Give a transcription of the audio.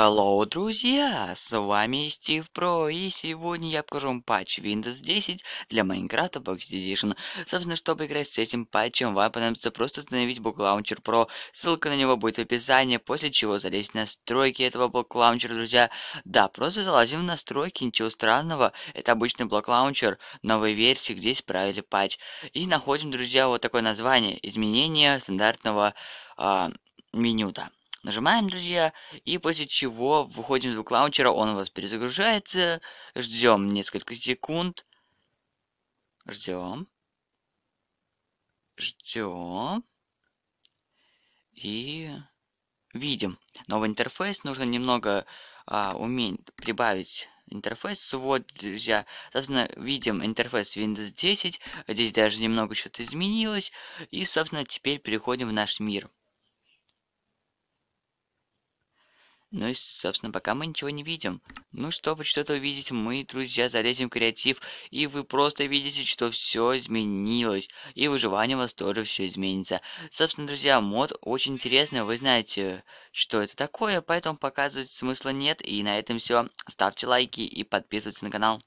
Hello, друзья! С вами Стив Про, и сегодня я покажу вам патч Windows 10 для Minecraft Box Edition. Собственно, чтобы играть с этим патчем, вам понадобится просто установить Book Launcher Pro, ссылка на него будет в описании, после чего залезть в настройки этого Book Launcher, друзья. Да, просто залазим в настройки, ничего странного, это обычный Block Launcher новой версии, где исправили патч. И находим, друзья, вот такое название, изменение стандартного э, меню, да. Нажимаем, друзья, и после чего выходим из буклаунчера, он у вас перезагружается. Ждем несколько секунд. Ждем. Ждем. И видим. Новый интерфейс. Нужно немного а, уметь прибавить интерфейс. Вот, друзья, собственно, видим интерфейс Windows 10. Здесь даже немного что-то изменилось. И, собственно, теперь переходим в наш мир. Ну и, собственно, пока мы ничего не видим. Ну, чтобы что-то увидеть, мы, друзья, залезем в креатив, и вы просто видите, что все изменилось. И выживание у вас тоже все изменится. Собственно, друзья, мод очень интересный, вы знаете, что это такое, поэтому показывать смысла нет. И на этом все. Ставьте лайки и подписывайтесь на канал.